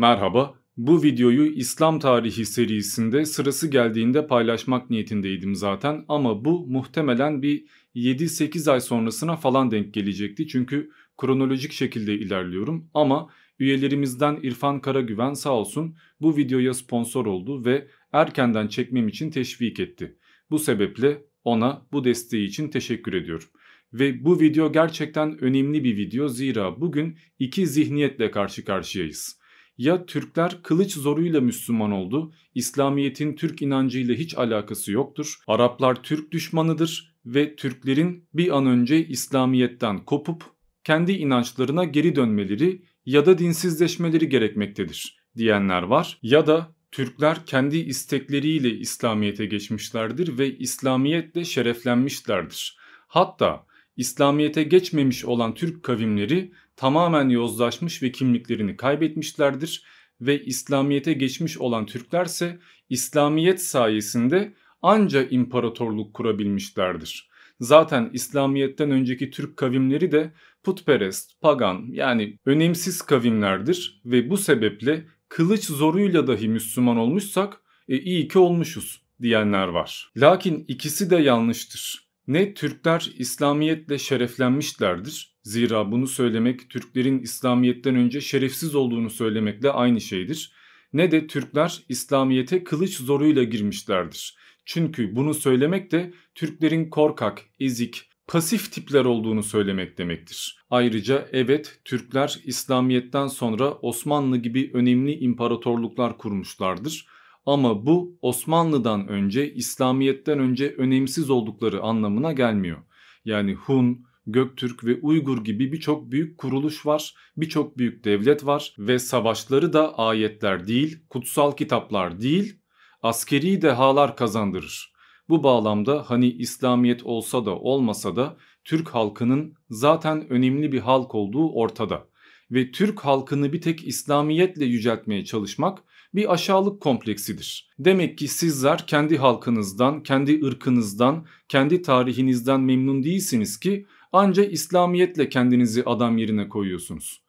Merhaba, bu videoyu İslam tarihi serisinde sırası geldiğinde paylaşmak niyetindeydim zaten ama bu muhtemelen bir 7-8 ay sonrasına falan denk gelecekti çünkü kronolojik şekilde ilerliyorum ama üyelerimizden İrfan Karagüven sağ olsun bu videoya sponsor oldu ve erkenden çekmem için teşvik etti. Bu sebeple ona bu desteği için teşekkür ediyorum. Ve bu video gerçekten önemli bir video zira bugün iki zihniyetle karşı karşıyayız. Ya Türkler kılıç zoruyla Müslüman oldu, İslamiyet'in Türk inancıyla hiç alakası yoktur, Araplar Türk düşmanıdır ve Türklerin bir an önce İslamiyet'ten kopup kendi inançlarına geri dönmeleri ya da dinsizleşmeleri gerekmektedir diyenler var ya da Türkler kendi istekleriyle İslamiyet'e geçmişlerdir ve İslamiyetle şereflenmişlerdir. Hatta İslamiyet'e geçmemiş olan Türk kavimleri tamamen yozlaşmış ve kimliklerini kaybetmişlerdir ve İslamiyet'e geçmiş olan Türklerse İslamiyet sayesinde anca imparatorluk kurabilmişlerdir. Zaten İslamiyet'ten önceki Türk kavimleri de putperest, pagan yani önemsiz kavimlerdir ve bu sebeple kılıç zoruyla dahi Müslüman olmuşsak e, iyi ki olmuşuz diyenler var. Lakin ikisi de yanlıştır. Ne Türkler İslamiyetle şereflenmişlerdir. Zira bunu söylemek Türklerin İslamiyet'ten önce şerefsiz olduğunu söylemekle aynı şeydir. Ne de Türkler İslamiyet'e kılıç zoruyla girmişlerdir. Çünkü bunu söylemek de Türklerin korkak, ezik, pasif tipler olduğunu söylemek demektir. Ayrıca evet Türkler İslamiyet'ten sonra Osmanlı gibi önemli imparatorluklar kurmuşlardır ama bu Osmanlı'dan önce İslamiyet'ten önce önemsiz oldukları anlamına gelmiyor. Yani Hun, Göktürk ve Uygur gibi birçok büyük kuruluş var, birçok büyük devlet var ve savaşları da ayetler değil, kutsal kitaplar değil, askeri dehalar kazandırır. Bu bağlamda hani İslamiyet olsa da olmasa da Türk halkının zaten önemli bir halk olduğu ortada ve Türk halkını bir tek İslamiyetle yüceltmeye çalışmak bir aşağılık kompleksidir. Demek ki sizler kendi halkınızdan, kendi ırkınızdan, kendi tarihinizden memnun değilsiniz ki anca İslamiyetle kendinizi adam yerine koyuyorsunuz.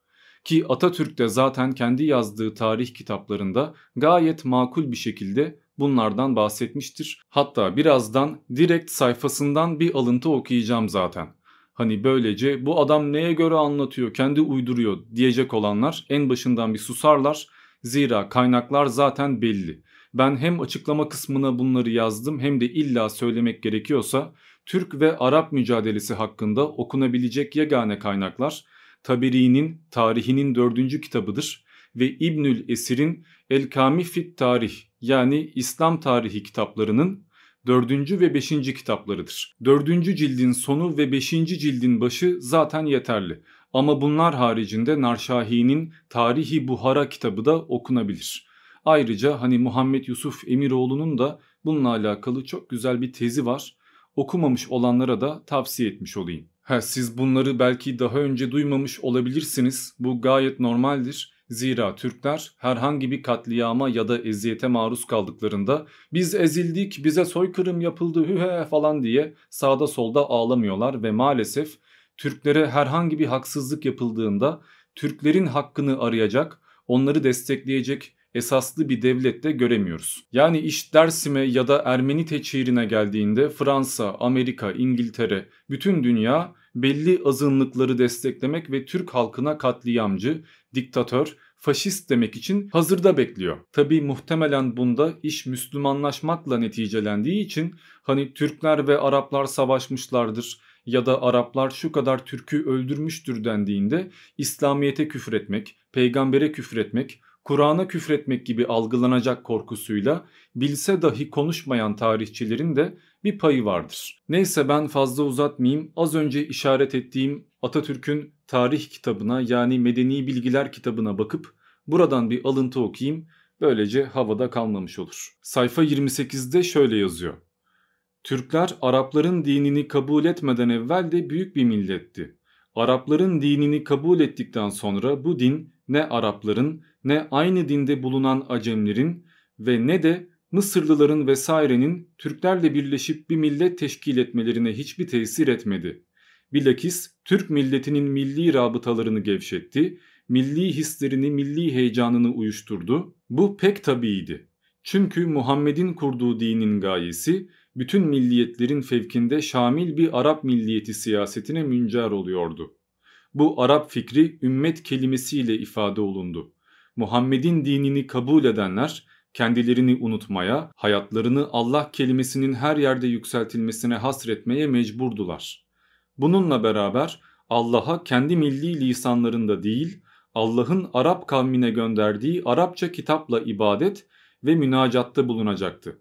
Ki Atatürk de zaten kendi yazdığı tarih kitaplarında gayet makul bir şekilde bunlardan bahsetmiştir. Hatta birazdan direkt sayfasından bir alıntı okuyacağım zaten. Hani böylece bu adam neye göre anlatıyor, kendi uyduruyor diyecek olanlar en başından bir susarlar Zira kaynaklar zaten belli. Ben hem açıklama kısmına bunları yazdım hem de illa söylemek gerekiyorsa Türk ve Arap mücadelesi hakkında okunabilecek yegane kaynaklar Taberi'nin tarihinin dördüncü kitabıdır ve İbnül Esir'in El Kami Fit Tarih yani İslam tarihi kitaplarının dördüncü ve beşinci kitaplarıdır. Dördüncü cildin sonu ve beşinci cildin başı zaten yeterli. Ama bunlar haricinde Narşahi'nin Tarihi Buhara kitabı da okunabilir. Ayrıca hani Muhammed Yusuf Emiroğlu'nun da bununla alakalı çok güzel bir tezi var. Okumamış olanlara da tavsiye etmiş olayım. Ha, siz bunları belki daha önce duymamış olabilirsiniz. Bu gayet normaldir. Zira Türkler herhangi bir katliama ya da eziyete maruz kaldıklarında biz ezildik, bize soykırım yapıldı hühe falan diye sağda solda ağlamıyorlar ve maalesef Türklere herhangi bir haksızlık yapıldığında Türklerin hakkını arayacak, onları destekleyecek esaslı bir devlet de göremiyoruz. Yani iş Dersim'e ya da Ermeni teçhirine geldiğinde Fransa, Amerika, İngiltere, bütün dünya belli azınlıkları desteklemek ve Türk halkına katliamcı, diktatör, faşist demek için hazırda bekliyor. Tabi muhtemelen bunda iş Müslümanlaşmakla neticelendiği için hani Türkler ve Araplar savaşmışlardır, ya da Araplar şu kadar Türk'ü öldürmüştür dendiğinde İslamiyet'e küfretmek, peygambere küfretmek, Kur'an'a küfretmek gibi algılanacak korkusuyla bilse dahi konuşmayan tarihçilerin de bir payı vardır. Neyse ben fazla uzatmayayım. Az önce işaret ettiğim Atatürk'ün tarih kitabına yani Medeni Bilgiler kitabına bakıp buradan bir alıntı okuyayım. Böylece havada kalmamış olur. Sayfa 28'de şöyle yazıyor. Türkler Arapların dinini kabul etmeden evvel de büyük bir milletti. Arapların dinini kabul ettikten sonra bu din ne Arapların ne aynı dinde bulunan Acemlerin ve ne de Mısırlıların vesairenin Türklerle birleşip bir millet teşkil etmelerine hiçbir tesir etmedi. Bilakis Türk milletinin milli rabıtalarını gevşetti, milli hislerini, milli heyecanını uyuşturdu. Bu pek tabiiydi. Çünkü Muhammed'in kurduğu dinin gayesi bütün milliyetlerin fevkinde şamil bir Arap milliyeti siyasetine müncer oluyordu. Bu Arap fikri ümmet kelimesiyle ifade olundu. Muhammed'in dinini kabul edenler kendilerini unutmaya, hayatlarını Allah kelimesinin her yerde yükseltilmesine hasretmeye mecburdular. Bununla beraber Allah'a kendi milli lisanlarında değil, Allah'ın Arap kavmine gönderdiği Arapça kitapla ibadet ve münacatta bulunacaktı.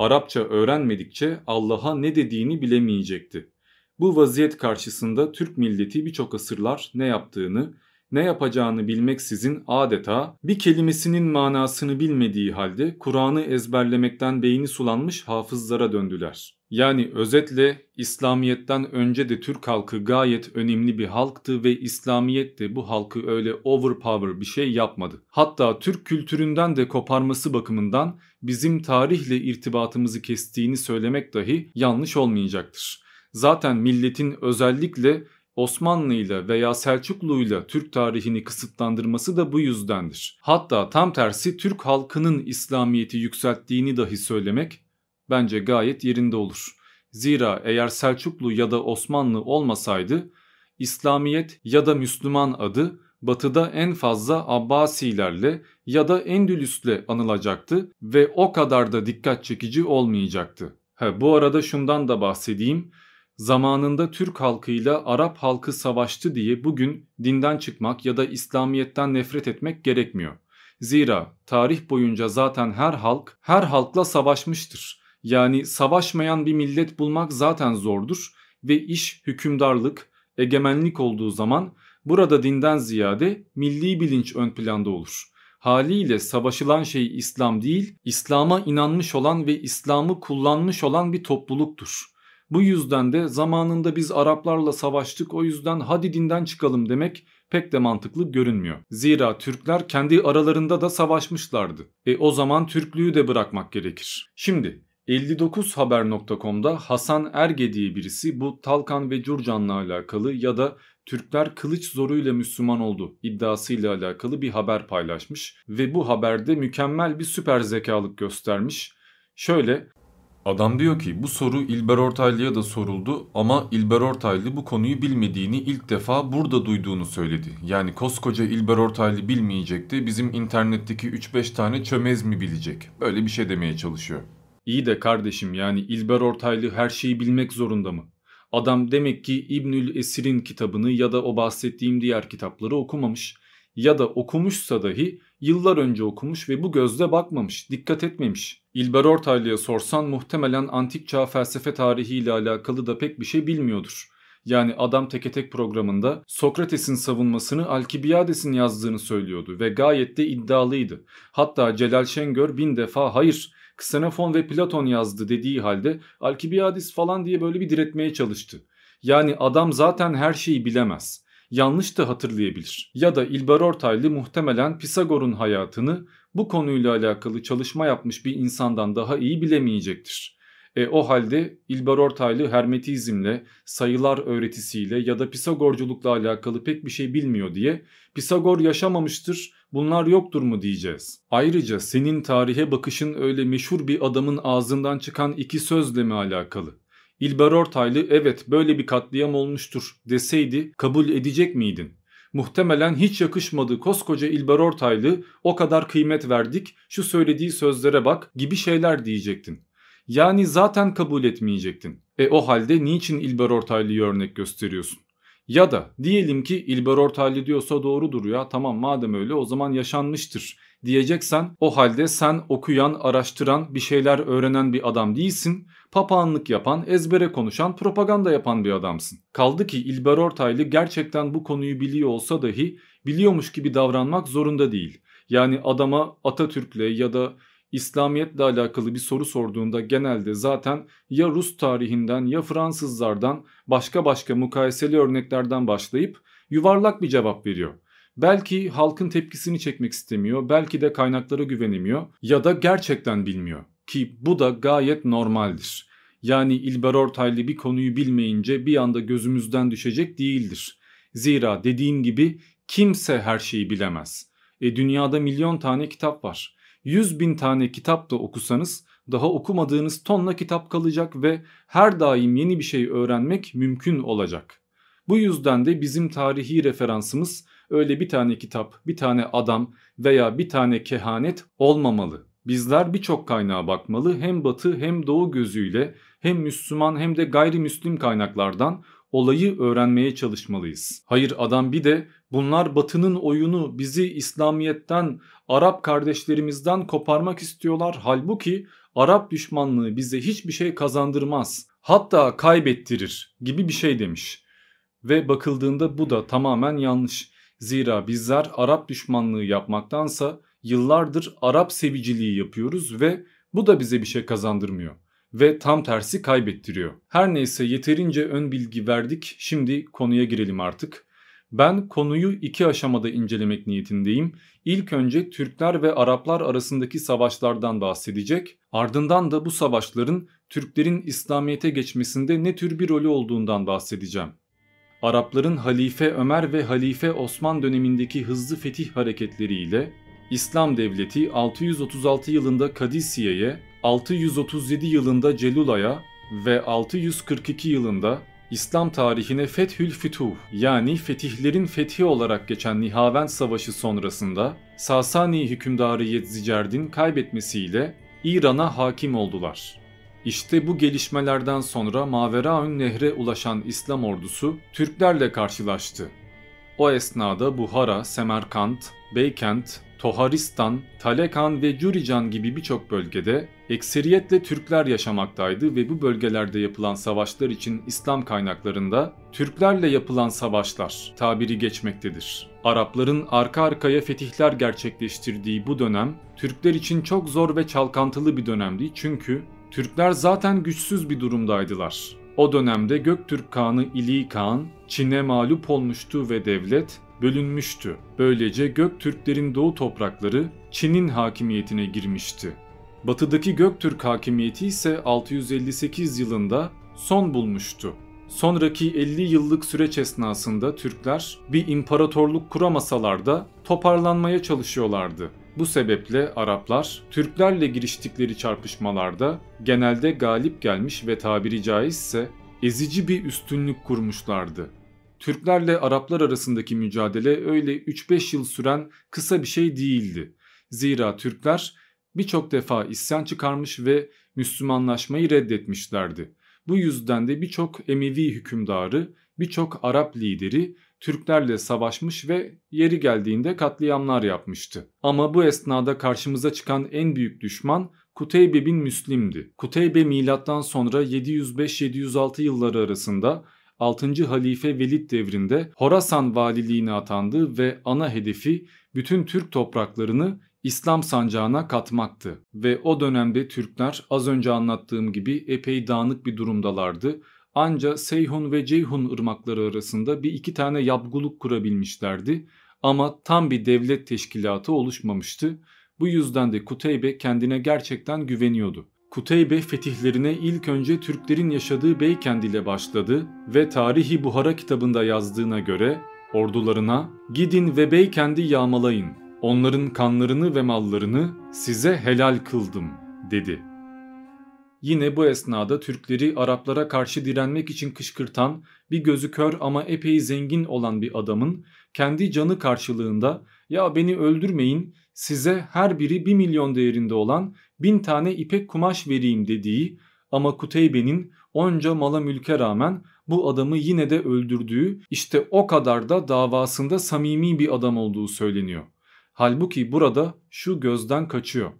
Arapça öğrenmedikçe Allah'a ne dediğini bilemeyecekti. Bu vaziyet karşısında Türk milleti birçok asırlar ne yaptığını, ne yapacağını bilmeksizin adeta bir kelimesinin manasını bilmediği halde Kur'an'ı ezberlemekten beyni sulanmış hafızlara döndüler. Yani özetle İslamiyet'ten önce de Türk halkı gayet önemli bir halktı ve İslamiyet de bu halkı öyle overpower bir şey yapmadı. Hatta Türk kültüründen de koparması bakımından bizim tarihle irtibatımızı kestiğini söylemek dahi yanlış olmayacaktır. Zaten milletin özellikle Osmanlı ile veya Selçuklu ile Türk tarihini kısıtlandırması da bu yüzdendir. Hatta tam tersi Türk halkının İslamiyeti yükselttiğini dahi söylemek bence gayet yerinde olur. Zira eğer Selçuklu ya da Osmanlı olmasaydı İslamiyet ya da Müslüman adı batıda en fazla Abbasilerle ya da Endülüs'le anılacaktı ve o kadar da dikkat çekici olmayacaktı. Ha, bu arada şundan da bahsedeyim zamanında Türk halkıyla Arap halkı savaştı diye bugün dinden çıkmak ya da İslamiyet'ten nefret etmek gerekmiyor. Zira tarih boyunca zaten her halk her halkla savaşmıştır. Yani savaşmayan bir millet bulmak zaten zordur ve iş hükümdarlık, egemenlik olduğu zaman burada dinden ziyade milli bilinç ön planda olur. Haliyle savaşılan şey İslam değil, İslam'a inanmış olan ve İslam'ı kullanmış olan bir topluluktur. Bu yüzden de zamanında biz Araplarla savaştık o yüzden hadi dinden çıkalım demek pek de mantıklı görünmüyor. Zira Türkler kendi aralarında da savaşmışlardı. E o zaman Türklüğü de bırakmak gerekir. Şimdi 59haber.com'da Hasan Erge diye birisi bu Talkan ve Cürcan'la alakalı ya da Türkler kılıç zoruyla Müslüman oldu iddiasıyla alakalı bir haber paylaşmış ve bu haberde mükemmel bir süper zekalık göstermiş. Şöyle Adam diyor ki bu soru İlber Ortaylı'ya da soruldu ama İlber Ortaylı bu konuyu bilmediğini ilk defa burada duyduğunu söyledi. Yani koskoca İlber Ortaylı bilmeyecekti bizim internetteki 3-5 tane çömez mi bilecek? Böyle bir şey demeye çalışıyor. İyi de kardeşim yani İlber Ortaylı her şeyi bilmek zorunda mı? Adam demek ki İbnül Esir'in kitabını ya da o bahsettiğim diğer kitapları okumamış. Ya da okumuşsa dahi yıllar önce okumuş ve bu gözle bakmamış, dikkat etmemiş. İlber Ortaylı'ya sorsan muhtemelen antik çağ felsefe tarihiyle alakalı da pek bir şey bilmiyordur. Yani adam teke tek programında Sokrates'in savunmasını Alkibiades'in yazdığını söylüyordu ve gayet de iddialıydı. Hatta Celal Şengör bin defa hayır Ksenofon ve Platon yazdı dediği halde Alkibiades falan diye böyle bir diretmeye çalıştı. Yani adam zaten her şeyi bilemez yanlış da hatırlayabilir. Ya da İlber Ortaylı muhtemelen Pisagor'un hayatını bu konuyla alakalı çalışma yapmış bir insandan daha iyi bilemeyecektir. E, o halde İlber Ortaylı hermetizmle, sayılar öğretisiyle ya da Pisagorculukla alakalı pek bir şey bilmiyor diye Pisagor yaşamamıştır, bunlar yoktur mu diyeceğiz. Ayrıca senin tarihe bakışın öyle meşhur bir adamın ağzından çıkan iki sözle mi alakalı? İlber Ortaylı evet böyle bir katliam olmuştur deseydi kabul edecek miydin? Muhtemelen hiç yakışmadı koskoca İlber Ortaylı o kadar kıymet verdik şu söylediği sözlere bak gibi şeyler diyecektin. Yani zaten kabul etmeyecektin. E o halde niçin İlber Ortaylı'yı örnek gösteriyorsun? Ya da diyelim ki İlber Ortaylı diyorsa doğrudur ya tamam madem öyle o zaman yaşanmıştır diyeceksen o halde sen okuyan, araştıran, bir şeyler öğrenen bir adam değilsin. Papağanlık yapan, ezbere konuşan, propaganda yapan bir adamsın. Kaldı ki İlber Ortaylı gerçekten bu konuyu biliyor olsa dahi biliyormuş gibi davranmak zorunda değil. Yani adama Atatürk'le ya da İslamiyetle alakalı bir soru sorduğunda genelde zaten ya Rus tarihinden ya Fransızlardan başka başka mukayeseli örneklerden başlayıp yuvarlak bir cevap veriyor. Belki halkın tepkisini çekmek istemiyor, belki de kaynaklara güvenemiyor ya da gerçekten bilmiyor ki bu da gayet normaldir. Yani İlber Ortaylı bir konuyu bilmeyince bir anda gözümüzden düşecek değildir. Zira dediğim gibi kimse her şeyi bilemez. E dünyada milyon tane kitap var. 100 bin tane kitap da okusanız daha okumadığınız tonla kitap kalacak ve her daim yeni bir şey öğrenmek mümkün olacak. Bu yüzden de bizim tarihi referansımız öyle bir tane kitap, bir tane adam veya bir tane kehanet olmamalı. Bizler birçok kaynağa bakmalı hem batı hem doğu gözüyle hem Müslüman hem de gayrimüslim kaynaklardan olayı öğrenmeye çalışmalıyız. Hayır adam bir de bunlar batının oyunu bizi İslamiyet'ten Arap kardeşlerimizden koparmak istiyorlar. Halbuki Arap düşmanlığı bize hiçbir şey kazandırmaz. Hatta kaybettirir gibi bir şey demiş. Ve bakıldığında bu da tamamen yanlış. Zira bizler Arap düşmanlığı yapmaktansa yıllardır Arap seviciliği yapıyoruz ve bu da bize bir şey kazandırmıyor ve tam tersi kaybettiriyor. Her neyse yeterince ön bilgi verdik. Şimdi konuya girelim artık. Ben konuyu iki aşamada incelemek niyetindeyim. İlk önce Türkler ve Araplar arasındaki savaşlardan bahsedecek. Ardından da bu savaşların Türklerin İslamiyet'e geçmesinde ne tür bir rolü olduğundan bahsedeceğim. Arapların Halife Ömer ve Halife Osman dönemindeki hızlı fetih hareketleriyle İslam devleti 636 yılında Kadisiye'ye, 637 yılında Celula'ya ve 642 yılında İslam tarihine Fethül Fütuh yani fetihlerin fethi olarak geçen Nihavend Savaşı sonrasında Sasani hükümdarı Yedzicerd'in kaybetmesiyle İran'a hakim oldular. İşte bu gelişmelerden sonra Maveraün Nehre ulaşan İslam ordusu Türklerle karşılaştı o esnada Buhara, Semerkant, Beykent, Toharistan, Talekan ve Gürcan gibi birçok bölgede ekseriyetle Türkler yaşamaktaydı ve bu bölgelerde yapılan savaşlar için İslam kaynaklarında Türklerle yapılan savaşlar tabiri geçmektedir. Arapların arka arkaya fetihler gerçekleştirdiği bu dönem Türkler için çok zor ve çalkantılı bir dönemdi çünkü Türkler zaten güçsüz bir durumdaydılar. O dönemde Göktürk Kağan'ı İli Kağan Çin'e mağlup olmuştu ve devlet bölünmüştü. Böylece Göktürklerin doğu toprakları Çin'in hakimiyetine girmişti. Batıdaki Göktürk hakimiyeti ise 658 yılında son bulmuştu. Sonraki 50 yıllık süreç esnasında Türkler bir imparatorluk kuramasalar da toparlanmaya çalışıyorlardı. Bu sebeple Araplar Türklerle giriştikleri çarpışmalarda genelde galip gelmiş ve tabiri caizse ezici bir üstünlük kurmuşlardı. Türklerle Araplar arasındaki mücadele öyle 3-5 yıl süren kısa bir şey değildi. Zira Türkler birçok defa isyan çıkarmış ve Müslümanlaşmayı reddetmişlerdi. Bu yüzden de birçok Emevi hükümdarı, birçok Arap lideri Türklerle savaşmış ve yeri geldiğinde katliamlar yapmıştı. Ama bu esnada karşımıza çıkan en büyük düşman Kuteybe bin Müslim'di. Kuteybe milattan sonra 705-706 yılları arasında 6. Halife Velid devrinde Horasan valiliğine atandı ve ana hedefi bütün Türk topraklarını İslam sancağına katmaktı ve o dönemde Türkler az önce anlattığım gibi epey dağınık bir durumdalardı Anca Seyhun ve Ceyhun ırmakları arasında bir iki tane yapguluk kurabilmişlerdi ama tam bir devlet teşkilatı oluşmamıştı. Bu yüzden de Kuteybe kendine gerçekten güveniyordu. Kuteybe fetihlerine ilk önce Türklerin yaşadığı Beykend ile başladı ve Tarihi Buhara kitabında yazdığına göre ordularına gidin ve Beykend'i yağmalayın, onların kanlarını ve mallarını size helal kıldım dedi. Yine bu esnada Türkleri Araplara karşı direnmek için kışkırtan bir gözü kör ama epey zengin olan bir adamın kendi canı karşılığında ya beni öldürmeyin size her biri 1 milyon değerinde olan 1000 tane ipek kumaş vereyim dediği ama Kuteybe'nin onca mala mülke rağmen bu adamı yine de öldürdüğü işte o kadar da davasında samimi bir adam olduğu söyleniyor. Halbuki burada şu gözden kaçıyor.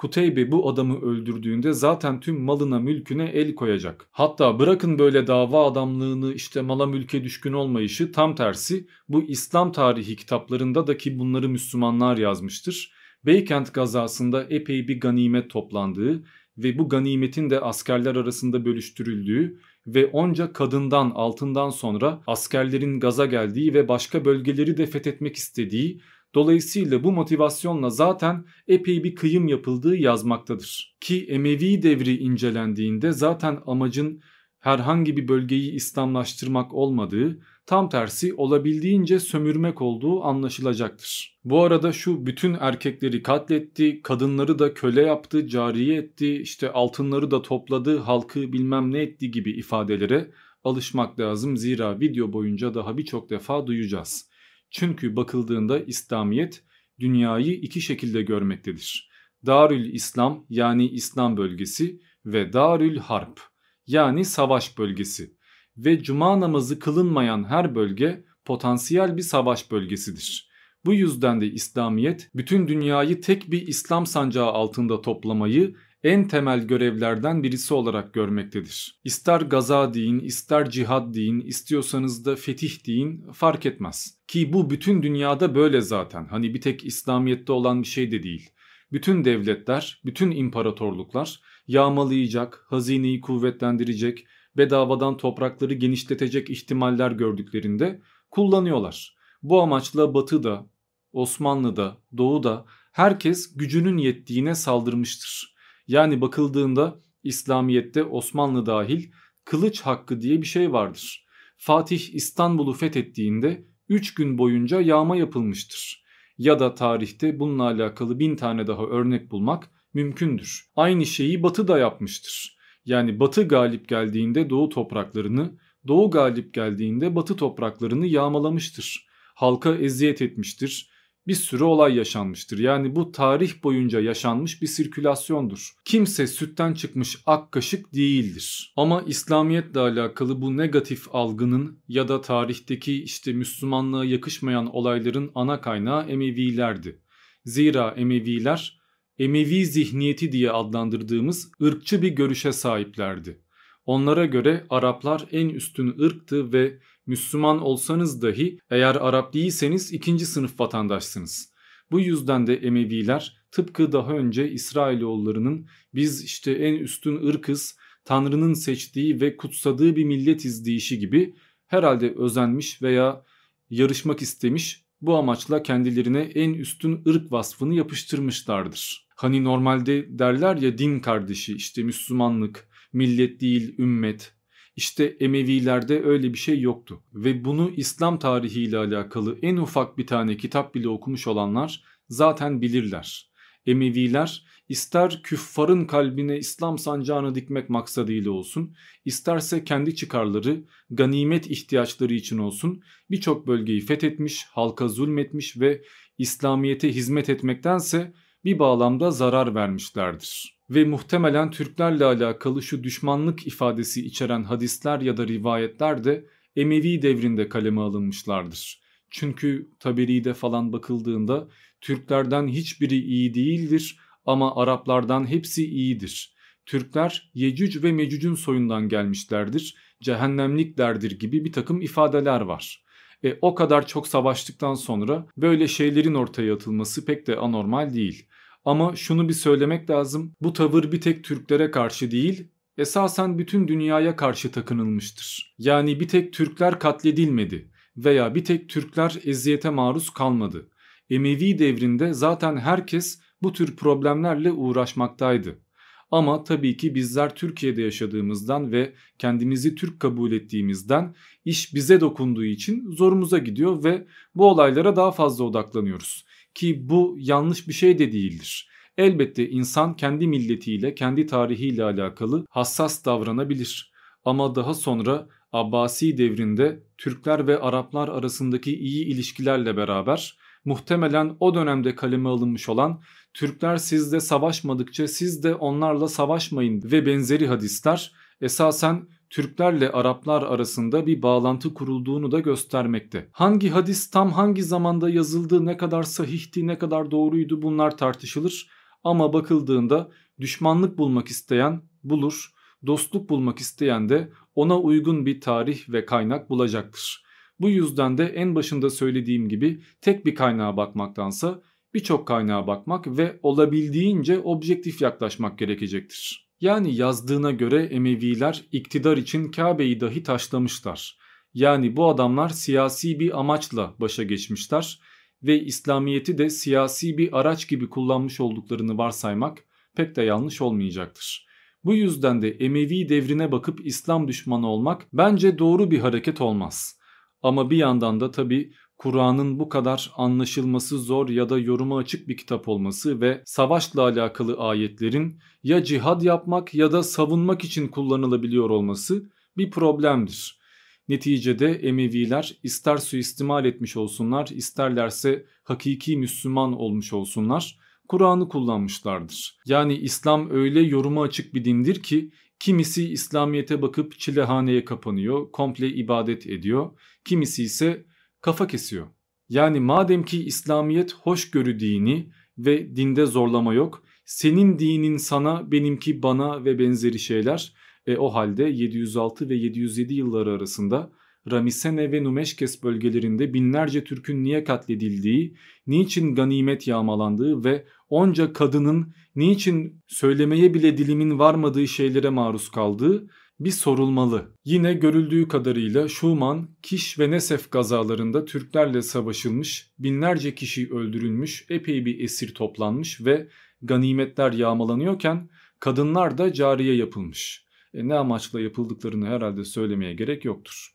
Kuteybe bu adamı öldürdüğünde zaten tüm malına mülküne el koyacak. Hatta bırakın böyle dava adamlığını işte mala mülke düşkün olmayışı tam tersi bu İslam tarihi kitaplarında da ki bunları Müslümanlar yazmıştır. Beykent gazasında epey bir ganimet toplandığı ve bu ganimetin de askerler arasında bölüştürüldüğü ve onca kadından altından sonra askerlerin gaza geldiği ve başka bölgeleri de fethetmek istediği Dolayısıyla bu motivasyonla zaten epey bir kıyım yapıldığı yazmaktadır. Ki Emevi devri incelendiğinde zaten amacın herhangi bir bölgeyi İslamlaştırmak olmadığı, tam tersi olabildiğince sömürmek olduğu anlaşılacaktır. Bu arada şu bütün erkekleri katletti, kadınları da köle yaptı, cariye etti, işte altınları da topladı, halkı bilmem ne etti gibi ifadelere alışmak lazım. Zira video boyunca daha birçok defa duyacağız. Çünkü bakıldığında İslamiyet dünyayı iki şekilde görmektedir. Darül İslam yani İslam bölgesi ve Darül Harp yani savaş bölgesi ve cuma namazı kılınmayan her bölge potansiyel bir savaş bölgesidir. Bu yüzden de İslamiyet bütün dünyayı tek bir İslam sancağı altında toplamayı en temel görevlerden birisi olarak görmektedir. İster gaza deyin, ister cihad deyin, istiyorsanız da fetih deyin fark etmez. Ki bu bütün dünyada böyle zaten. Hani bir tek İslamiyet'te olan bir şey de değil. Bütün devletler, bütün imparatorluklar yağmalayacak, hazineyi kuvvetlendirecek, bedavadan toprakları genişletecek ihtimaller gördüklerinde kullanıyorlar. Bu amaçla Batı'da, Osmanlı'da, Doğu'da herkes gücünün yettiğine saldırmıştır. Yani bakıldığında İslamiyet'te Osmanlı dahil kılıç hakkı diye bir şey vardır. Fatih İstanbul'u fethettiğinde 3 gün boyunca yağma yapılmıştır. Ya da tarihte bununla alakalı bin tane daha örnek bulmak mümkündür. Aynı şeyi Batı da yapmıştır. Yani Batı galip geldiğinde Doğu topraklarını, Doğu galip geldiğinde Batı topraklarını yağmalamıştır. Halka eziyet etmiştir, bir sürü olay yaşanmıştır. Yani bu tarih boyunca yaşanmış bir sirkülasyondur. Kimse sütten çıkmış ak kaşık değildir. Ama İslamiyetle alakalı bu negatif algının ya da tarihteki işte Müslümanlığa yakışmayan olayların ana kaynağı Emevilerdi. Zira Emeviler Emevi zihniyeti diye adlandırdığımız ırkçı bir görüşe sahiplerdi. Onlara göre Araplar en üstün ırktı ve Müslüman olsanız dahi eğer Arap değilseniz ikinci sınıf vatandaşsınız. Bu yüzden de Emeviler tıpkı daha önce İsrailoğullarının biz işte en üstün ırkız, Tanrı'nın seçtiği ve kutsadığı bir millet izdeyişi gibi herhalde özenmiş veya yarışmak istemiş bu amaçla kendilerine en üstün ırk vasfını yapıştırmışlardır. Hani normalde derler ya din kardeşi işte Müslümanlık, millet değil ümmet. İşte Emevilerde öyle bir şey yoktu ve bunu İslam tarihiyle alakalı en ufak bir tane kitap bile okumuş olanlar zaten bilirler. Emeviler ister küffarın kalbine İslam sancağını dikmek maksadıyla olsun, isterse kendi çıkarları, ganimet ihtiyaçları için olsun birçok bölgeyi fethetmiş, halka zulmetmiş ve İslamiyete hizmet etmektense bir bağlamda zarar vermişlerdir ve muhtemelen Türklerle alakalı şu düşmanlık ifadesi içeren hadisler ya da rivayetler de Emevi devrinde kaleme alınmışlardır. Çünkü Taberi'de falan bakıldığında Türklerden hiçbiri iyi değildir ama Araplardan hepsi iyidir. Türkler Yecüc ve Mecüc'ün soyundan gelmişlerdir, cehennemliklerdir gibi bir takım ifadeler var. E, o kadar çok savaştıktan sonra böyle şeylerin ortaya atılması pek de anormal değil. Ama şunu bir söylemek lazım. Bu tavır bir tek Türklere karşı değil, esasen bütün dünyaya karşı takınılmıştır. Yani bir tek Türkler katledilmedi veya bir tek Türkler eziyete maruz kalmadı. Emevi devrinde zaten herkes bu tür problemlerle uğraşmaktaydı. Ama tabii ki bizler Türkiye'de yaşadığımızdan ve kendimizi Türk kabul ettiğimizden iş bize dokunduğu için zorumuza gidiyor ve bu olaylara daha fazla odaklanıyoruz. Ki bu yanlış bir şey de değildir. Elbette insan kendi milletiyle, kendi tarihiyle alakalı hassas davranabilir. Ama daha sonra Abbasi devrinde Türkler ve Araplar arasındaki iyi ilişkilerle beraber muhtemelen o dönemde kaleme alınmış olan Türkler sizde savaşmadıkça siz de onlarla savaşmayın ve benzeri hadisler esasen Türklerle Araplar arasında bir bağlantı kurulduğunu da göstermekte. Hangi hadis tam hangi zamanda yazıldı, ne kadar sahihti, ne kadar doğruydu bunlar tartışılır ama bakıldığında düşmanlık bulmak isteyen bulur, dostluk bulmak isteyen de ona uygun bir tarih ve kaynak bulacaktır. Bu yüzden de en başında söylediğim gibi tek bir kaynağa bakmaktansa birçok kaynağa bakmak ve olabildiğince objektif yaklaşmak gerekecektir. Yani yazdığına göre Emeviler iktidar için Kabe'yi dahi taşlamışlar. Yani bu adamlar siyasi bir amaçla başa geçmişler ve İslamiyet'i de siyasi bir araç gibi kullanmış olduklarını varsaymak pek de yanlış olmayacaktır. Bu yüzden de Emevi devrine bakıp İslam düşmanı olmak bence doğru bir hareket olmaz. Ama bir yandan da tabi Kur'an'ın bu kadar anlaşılması zor ya da yoruma açık bir kitap olması ve savaşla alakalı ayetlerin ya cihad yapmak ya da savunmak için kullanılabiliyor olması bir problemdir. Neticede Emeviler ister suistimal etmiş olsunlar isterlerse hakiki Müslüman olmuş olsunlar Kur'an'ı kullanmışlardır. Yani İslam öyle yoruma açık bir dindir ki kimisi İslamiyet'e bakıp çilehaneye kapanıyor, komple ibadet ediyor. Kimisi ise kafa kesiyor. Yani madem ki İslamiyet hoşgörü dini ve dinde zorlama yok. Senin dinin sana, benimki bana ve benzeri şeyler e, o halde 706 ve 707 yılları arasında Ramisene ve Numeşkes bölgelerinde binlerce Türk'ün niye katledildiği, niçin ganimet yağmalandığı ve onca kadının niçin söylemeye bile dilimin varmadığı şeylere maruz kaldığı bir sorulmalı. Yine görüldüğü kadarıyla Schumann, Kiş ve Nesef gazalarında Türklerle savaşılmış, binlerce kişi öldürülmüş, epey bir esir toplanmış ve ganimetler yağmalanıyorken kadınlar da cariye yapılmış. E ne amaçla yapıldıklarını herhalde söylemeye gerek yoktur.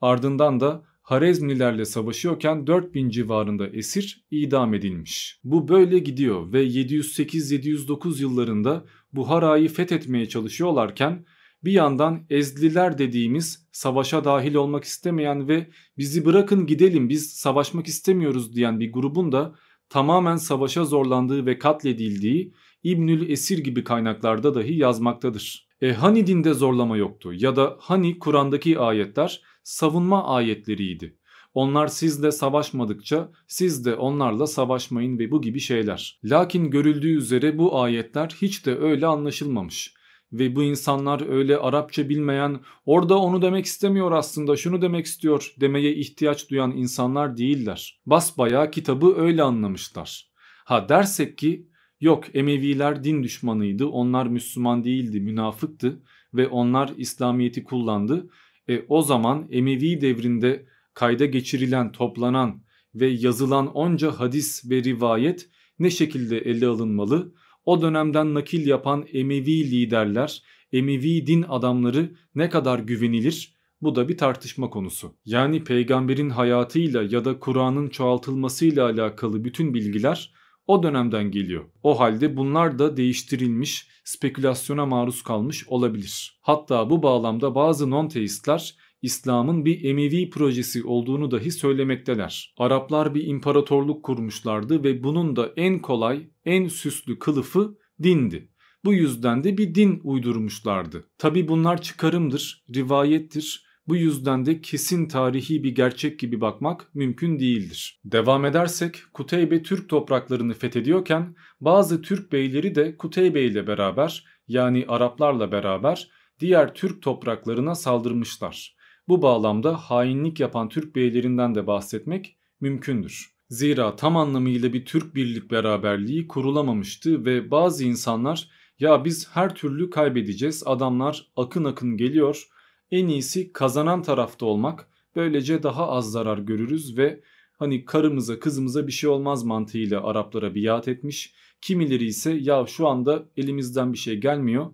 Ardından da Harezmlilerle savaşıyorken 4000 civarında esir idam edilmiş. Bu böyle gidiyor ve 708-709 yıllarında Buhara'yı fethetmeye çalışıyorlarken bir yandan Ezdiler dediğimiz savaşa dahil olmak istemeyen ve bizi bırakın gidelim biz savaşmak istemiyoruz diyen bir grubun da tamamen savaşa zorlandığı ve katledildiği İbnül Esir gibi kaynaklarda dahi yazmaktadır. E hani dinde zorlama yoktu ya da hani Kur'an'daki ayetler savunma ayetleriydi. Onlar sizle savaşmadıkça siz de onlarla savaşmayın ve bu gibi şeyler. Lakin görüldüğü üzere bu ayetler hiç de öyle anlaşılmamış ve bu insanlar öyle Arapça bilmeyen orada onu demek istemiyor aslında şunu demek istiyor demeye ihtiyaç duyan insanlar değiller. Basbayağı kitabı öyle anlamışlar. Ha dersek ki yok Emeviler din düşmanıydı onlar Müslüman değildi münafıktı ve onlar İslamiyet'i kullandı. E, o zaman Emevi devrinde kayda geçirilen toplanan ve yazılan onca hadis ve rivayet ne şekilde ele alınmalı? o dönemden nakil yapan Emevi liderler, Emevi din adamları ne kadar güvenilir bu da bir tartışma konusu. Yani peygamberin hayatıyla ya da Kur'an'ın çoğaltılmasıyla alakalı bütün bilgiler o dönemden geliyor. O halde bunlar da değiştirilmiş, spekülasyona maruz kalmış olabilir. Hatta bu bağlamda bazı non-teistler İslam'ın bir Emevi projesi olduğunu dahi söylemekteler. Araplar bir imparatorluk kurmuşlardı ve bunun da en kolay, en süslü kılıfı dindi. Bu yüzden de bir din uydurmuşlardı. Tabi bunlar çıkarımdır, rivayettir. Bu yüzden de kesin tarihi bir gerçek gibi bakmak mümkün değildir. Devam edersek Kuteybe Türk topraklarını fethediyorken bazı Türk beyleri de Kuteybe ile beraber yani Araplarla beraber diğer Türk topraklarına saldırmışlar. Bu bağlamda hainlik yapan Türk beylerinden de bahsetmek mümkündür. Zira tam anlamıyla bir Türk birlik beraberliği kurulamamıştı ve bazı insanlar ya biz her türlü kaybedeceğiz adamlar akın akın geliyor en iyisi kazanan tarafta olmak böylece daha az zarar görürüz ve hani karımıza kızımıza bir şey olmaz mantığıyla Araplara biat etmiş. Kimileri ise ya şu anda elimizden bir şey gelmiyor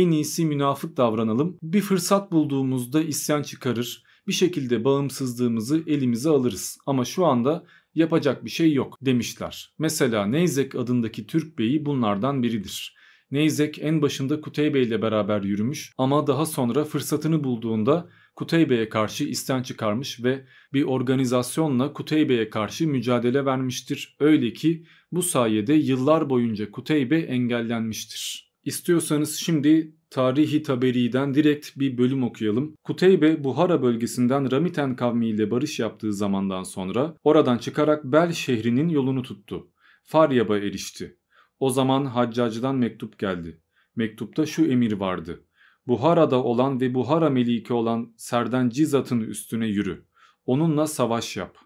en iyisi münafık davranalım. Bir fırsat bulduğumuzda isyan çıkarır. Bir şekilde bağımsızlığımızı elimize alırız. Ama şu anda yapacak bir şey yok demişler. Mesela Neyzek adındaki Türk beyi bunlardan biridir. Neyzek en başında Kuteybe ile beraber yürümüş ama daha sonra fırsatını bulduğunda beye karşı isten çıkarmış ve bir organizasyonla beye karşı mücadele vermiştir. Öyle ki bu sayede yıllar boyunca bey engellenmiştir. İstiyorsanız şimdi Tarihi Taberi'den direkt bir bölüm okuyalım. Kuteybe Buhara bölgesinden Ramiten kavmiyle barış yaptığı zamandan sonra oradan çıkarak Bel şehrinin yolunu tuttu. Faryab'a erişti. O zaman Haccacı'dan mektup geldi. Mektupta şu emir vardı. Buhara'da olan ve Buhara meliki olan Serden Cizat'ın üstüne yürü. Onunla savaş yap.''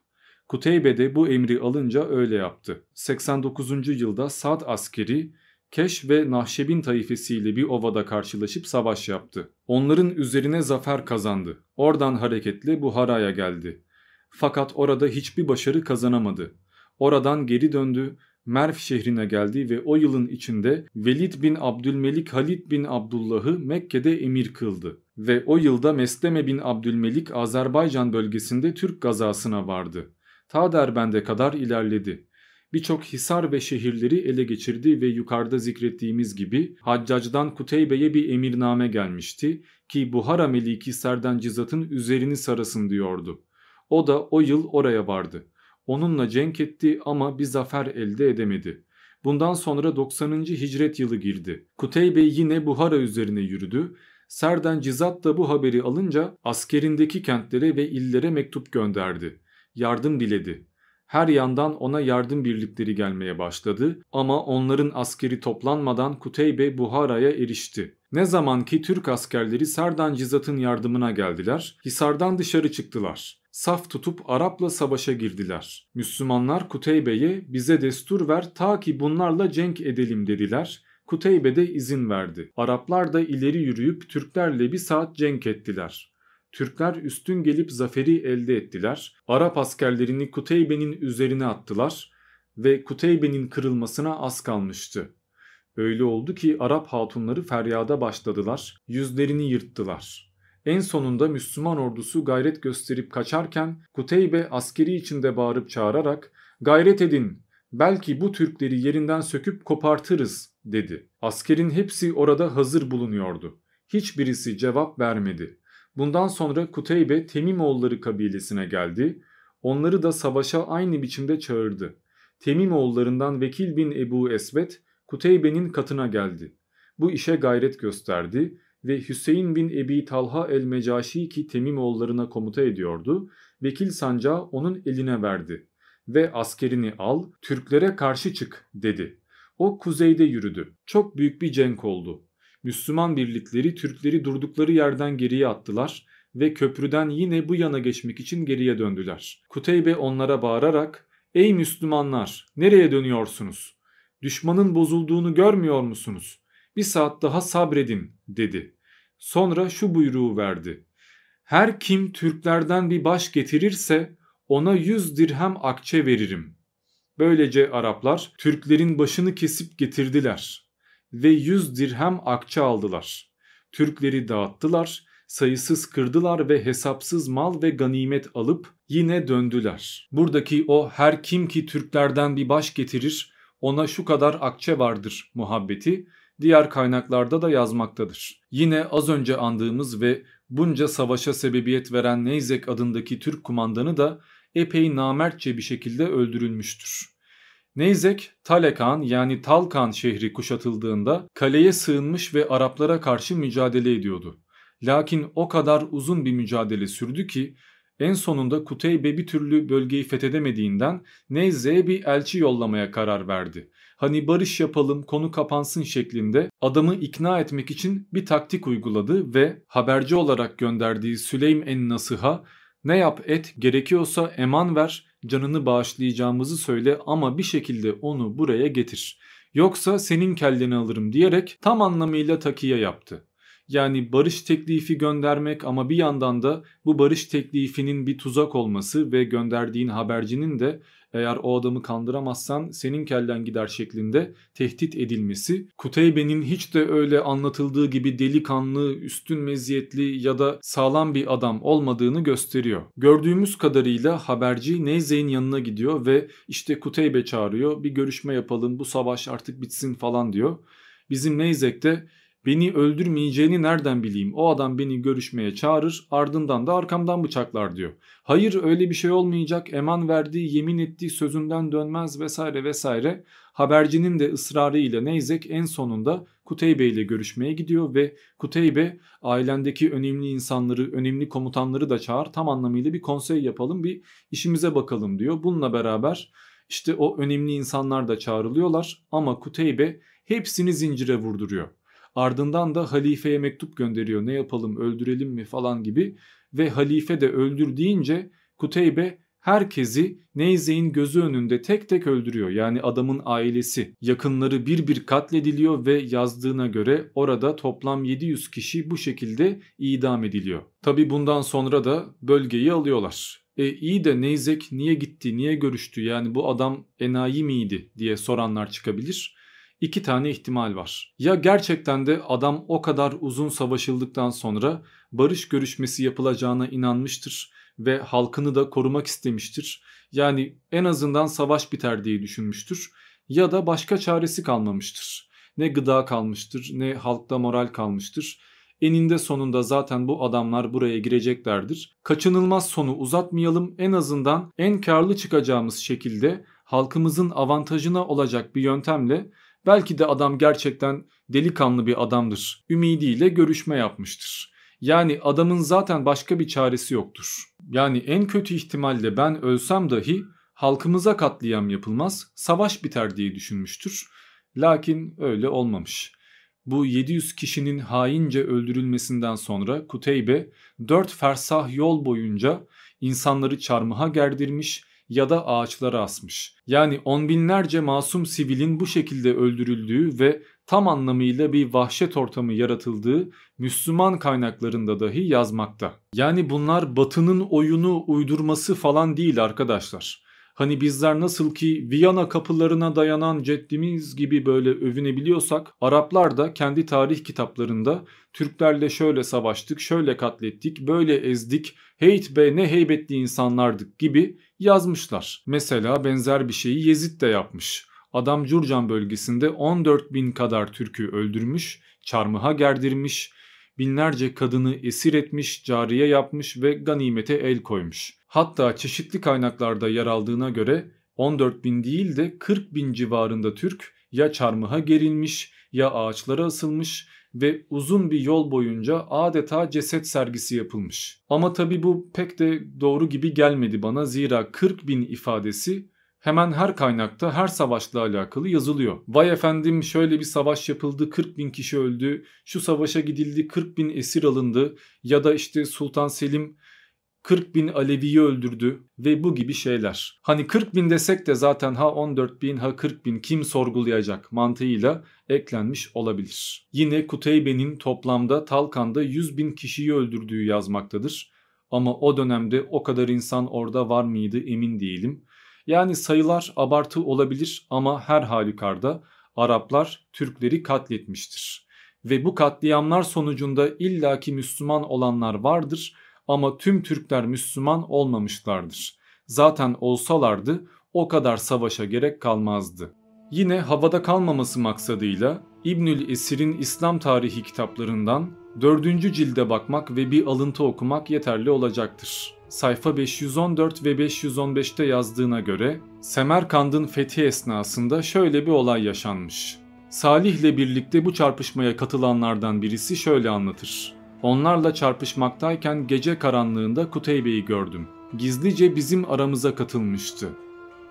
Kuteybe de bu emri alınca öyle yaptı. 89. yılda Sad askeri Keş ve Nahşebin taifesiyle bir ovada karşılaşıp savaş yaptı. Onların üzerine zafer kazandı. Oradan hareketle Buhara'ya geldi. Fakat orada hiçbir başarı kazanamadı. Oradan geri döndü, Merv şehrine geldi ve o yılın içinde Velid bin Abdülmelik Halid bin Abdullah'ı Mekke'de emir kıldı. Ve o yılda Mesleme bin Abdülmelik Azerbaycan bölgesinde Türk gazasına vardı. Ta Derbend'e kadar ilerledi birçok hisar ve şehirleri ele geçirdi ve yukarıda zikrettiğimiz gibi Haccac'dan Kuteybe'ye bir emirname gelmişti ki Buhara Meliki Cizatın üzerini sarasın diyordu. O da o yıl oraya vardı. Onunla cenk etti ama bir zafer elde edemedi. Bundan sonra 90. hicret yılı girdi. Kuteybe yine Buhara üzerine yürüdü. Cizat da bu haberi alınca askerindeki kentlere ve illere mektup gönderdi. Yardım diledi. Her yandan ona yardım birlikleri gelmeye başladı ama onların askeri toplanmadan Kuteybe Buhara'ya erişti. Ne zaman ki Türk askerleri Serdancizat'ın yardımına geldiler, Hisar'dan dışarı çıktılar saf tutup Arap'la savaşa girdiler. Müslümanlar Kuteybe'ye bize destur ver ta ki bunlarla cenk edelim dediler. Kuteybe de izin verdi. Araplar da ileri yürüyüp Türklerle bir saat cenk ettiler. Türkler üstün gelip zaferi elde ettiler. Arap askerlerini Kuteybe'nin üzerine attılar ve Kuteybe'nin kırılmasına az kalmıştı. Öyle oldu ki Arap hatunları feryada başladılar, yüzlerini yırttılar. En sonunda Müslüman ordusu gayret gösterip kaçarken Kuteybe askeri içinde bağırıp çağırarak "Gayret edin, belki bu Türkleri yerinden söküp kopartırız." dedi. Askerin hepsi orada hazır bulunuyordu. Hiçbirisi cevap vermedi. Bundan sonra Kuteybe Temimoğulları kabilesine geldi. Onları da savaşa aynı biçimde çağırdı. Temimoğullarından Vekil bin Ebu Esvet Kuteybe'nin katına geldi. Bu işe gayret gösterdi ve Hüseyin bin Ebi Talha el-Mecaşi ki Temimoğullarına komuta ediyordu, vekil sancağı onun eline verdi ve askerini al, Türklere karşı çık dedi. O kuzeyde yürüdü. Çok büyük bir cenk oldu. Müslüman birlikleri Türkleri durdukları yerden geriye attılar ve köprüden yine bu yana geçmek için geriye döndüler. Kuteybe onlara bağırarak ''Ey Müslümanlar nereye dönüyorsunuz? Düşmanın bozulduğunu görmüyor musunuz? Bir saat daha sabredin.'' dedi. Sonra şu buyruğu verdi. ''Her kim Türklerden bir baş getirirse ona yüz dirhem akçe veririm.'' Böylece Araplar Türklerin başını kesip getirdiler ve 100 dirhem akçe aldılar. Türkleri dağıttılar, sayısız kırdılar ve hesapsız mal ve ganimet alıp yine döndüler. Buradaki o her kim ki Türklerden bir baş getirir ona şu kadar akçe vardır muhabbeti diğer kaynaklarda da yazmaktadır. Yine az önce andığımız ve bunca savaşa sebebiyet veren Neyzek adındaki Türk kumandanı da epey namertçe bir şekilde öldürülmüştür. Neyzek, Talekan yani Talkan şehri kuşatıldığında kaleye sığınmış ve Araplara karşı mücadele ediyordu. Lakin o kadar uzun bir mücadele sürdü ki en sonunda Kuteybe bir türlü bölgeyi fethedemediğinden Neyze'ye bir elçi yollamaya karar verdi. Hani barış yapalım konu kapansın şeklinde adamı ikna etmek için bir taktik uyguladı ve haberci olarak gönderdiği Süleym en Nasıh'a ne yap et gerekiyorsa eman ver canını bağışlayacağımızı söyle ama bir şekilde onu buraya getir. Yoksa senin kelleni alırım diyerek tam anlamıyla takiye yaptı. Yani barış teklifi göndermek ama bir yandan da bu barış teklifinin bir tuzak olması ve gönderdiğin habercinin de eğer o adamı kandıramazsan senin kellen gider şeklinde tehdit edilmesi. Kuteybe'nin hiç de öyle anlatıldığı gibi delikanlı, üstün meziyetli ya da sağlam bir adam olmadığını gösteriyor. Gördüğümüz kadarıyla haberci Neyze'nin yanına gidiyor ve işte Kuteybe çağırıyor bir görüşme yapalım bu savaş artık bitsin falan diyor. Bizim Neyzek de Beni öldürmeyeceğini nereden bileyim? O adam beni görüşmeye çağırır, ardından da arkamdan bıçaklar diyor. Hayır öyle bir şey olmayacak. Eman verdiği, yemin ettiği sözünden dönmez vesaire vesaire. Habercinin de ısrarıyla Neyzek en sonunda Kuteybe ile görüşmeye gidiyor ve Kuteybe ailendeki önemli insanları, önemli komutanları da çağır. Tam anlamıyla bir konsey yapalım, bir işimize bakalım diyor. Bununla beraber işte o önemli insanlar da çağrılıyorlar ama Kuteybe hepsini zincire vurduruyor. Ardından da halifeye mektup gönderiyor. Ne yapalım öldürelim mi falan gibi. Ve halife de öldür deyince Kuteybe herkesi Neyze'in gözü önünde tek tek öldürüyor. Yani adamın ailesi, yakınları bir bir katlediliyor ve yazdığına göre orada toplam 700 kişi bu şekilde idam ediliyor. Tabi bundan sonra da bölgeyi alıyorlar. E iyi de Neyzek niye gitti, niye görüştü yani bu adam enayi miydi diye soranlar çıkabilir iki tane ihtimal var. Ya gerçekten de adam o kadar uzun savaşıldıktan sonra barış görüşmesi yapılacağına inanmıştır ve halkını da korumak istemiştir. Yani en azından savaş biter diye düşünmüştür ya da başka çaresi kalmamıştır. Ne gıda kalmıştır ne halkta moral kalmıştır. Eninde sonunda zaten bu adamlar buraya gireceklerdir. Kaçınılmaz sonu uzatmayalım en azından en karlı çıkacağımız şekilde halkımızın avantajına olacak bir yöntemle Belki de adam gerçekten delikanlı bir adamdır. Ümidiyle görüşme yapmıştır. Yani adamın zaten başka bir çaresi yoktur. Yani en kötü ihtimalle ben ölsem dahi halkımıza katliam yapılmaz, savaş biter diye düşünmüştür. Lakin öyle olmamış. Bu 700 kişinin haince öldürülmesinden sonra Kuteybe 4 fersah yol boyunca insanları çarmıha gerdirmiş ya da ağaçlara asmış. Yani on binlerce masum sivilin bu şekilde öldürüldüğü ve tam anlamıyla bir vahşet ortamı yaratıldığı Müslüman kaynaklarında dahi yazmakta. Yani bunlar Batı'nın oyunu uydurması falan değil arkadaşlar. Hani bizler nasıl ki Viyana kapılarına dayanan ceddimiz gibi böyle övünebiliyorsak Araplar da kendi tarih kitaplarında Türklerle şöyle savaştık, şöyle katlettik, böyle ezdik, heyt be ne heybetli insanlardık gibi yazmışlar. Mesela benzer bir şeyi Yezid de yapmış. Adam Curcan bölgesinde 14 bin kadar Türk'ü öldürmüş, çarmıha gerdirmiş, binlerce kadını esir etmiş, cariye yapmış ve ganimete el koymuş. Hatta çeşitli kaynaklarda yer aldığına göre 14 bin değil de 40 bin civarında Türk ya çarmıha gerilmiş ya ağaçlara asılmış ve uzun bir yol boyunca adeta ceset sergisi yapılmış. Ama tabi bu pek de doğru gibi gelmedi bana zira 40 bin ifadesi hemen her kaynakta her savaşla alakalı yazılıyor. Vay efendim şöyle bir savaş yapıldı 40 bin kişi öldü, şu savaşa gidildi 40 bin esir alındı ya da işte Sultan Selim 40 bin Alevi'yi öldürdü ve bu gibi şeyler. Hani 40 bin desek de zaten ha 14 bin ha 40 bin kim sorgulayacak mantığıyla eklenmiş olabilir. Yine Kuteybe'nin toplamda Talkan'da 100 bin kişiyi öldürdüğü yazmaktadır. Ama o dönemde o kadar insan orada var mıydı emin değilim. Yani sayılar abartı olabilir ama her halükarda Araplar Türkleri katletmiştir. Ve bu katliamlar sonucunda illaki Müslüman olanlar vardır.'' ama tüm Türkler Müslüman olmamışlardır. Zaten olsalardı o kadar savaşa gerek kalmazdı. Yine havada kalmaması maksadıyla İbnül Esir'in İslam tarihi kitaplarından 4. cilde bakmak ve bir alıntı okumak yeterli olacaktır. Sayfa 514 ve 515'te yazdığına göre Semerkand'ın fethi esnasında şöyle bir olay yaşanmış. Salihle birlikte bu çarpışmaya katılanlardan birisi şöyle anlatır. Onlarla çarpışmaktayken gece karanlığında Bey'i gördüm. Gizlice bizim aramıza katılmıştı.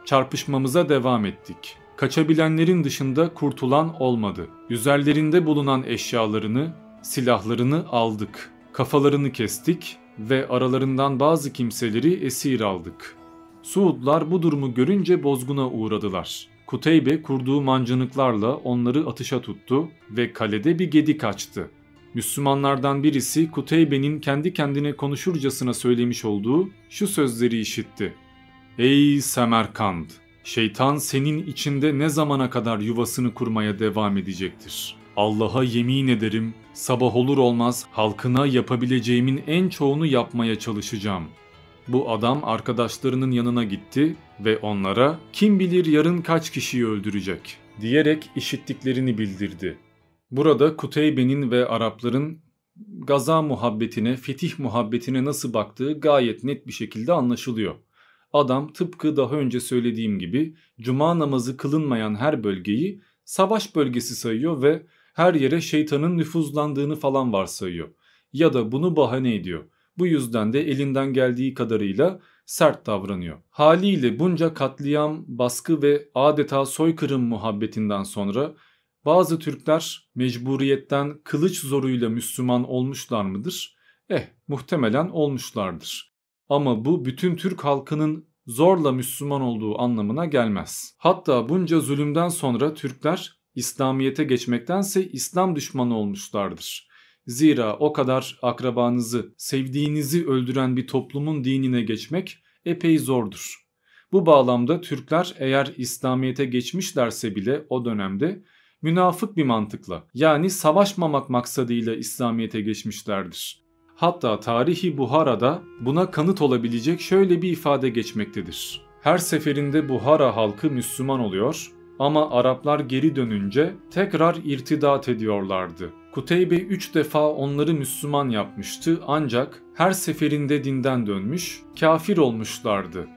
Çarpışmamıza devam ettik. Kaçabilenlerin dışında kurtulan olmadı. Üzerlerinde bulunan eşyalarını, silahlarını aldık. Kafalarını kestik ve aralarından bazı kimseleri esir aldık. Suudlar bu durumu görünce bozguna uğradılar. Kuteybe kurduğu mancınıklarla onları atışa tuttu ve kalede bir gedik açtı. Müslümanlardan birisi Kuteybe'nin kendi kendine konuşurcasına söylemiş olduğu şu sözleri işitti. Ey Semerkand! Şeytan senin içinde ne zamana kadar yuvasını kurmaya devam edecektir? Allah'a yemin ederim sabah olur olmaz halkına yapabileceğimin en çoğunu yapmaya çalışacağım. Bu adam arkadaşlarının yanına gitti ve onlara kim bilir yarın kaç kişiyi öldürecek diyerek işittiklerini bildirdi. Burada Kuteybe'nin ve Arapların Gaza muhabbetine, fetih muhabbetine nasıl baktığı gayet net bir şekilde anlaşılıyor. Adam tıpkı daha önce söylediğim gibi cuma namazı kılınmayan her bölgeyi savaş bölgesi sayıyor ve her yere şeytanın nüfuzlandığını falan varsayıyor. Ya da bunu bahane ediyor. Bu yüzden de elinden geldiği kadarıyla sert davranıyor. Haliyle bunca katliam, baskı ve adeta soykırım muhabbetinden sonra bazı Türkler mecburiyetten kılıç zoruyla Müslüman olmuşlar mıdır? Eh muhtemelen olmuşlardır. Ama bu bütün Türk halkının zorla Müslüman olduğu anlamına gelmez. Hatta bunca zulümden sonra Türkler İslamiyete geçmektense İslam düşmanı olmuşlardır. Zira o kadar akrabanızı, sevdiğinizi öldüren bir toplumun dinine geçmek epey zordur. Bu bağlamda Türkler eğer İslamiyete geçmişlerse bile o dönemde münafık bir mantıkla yani savaşmamak maksadıyla İslamiyet'e geçmişlerdir. Hatta tarihi Buhara'da buna kanıt olabilecek şöyle bir ifade geçmektedir. Her seferinde Buhara halkı Müslüman oluyor ama Araplar geri dönünce tekrar irtidat ediyorlardı. Kuteybe 3 defa onları Müslüman yapmıştı ancak her seferinde dinden dönmüş, kafir olmuşlardı.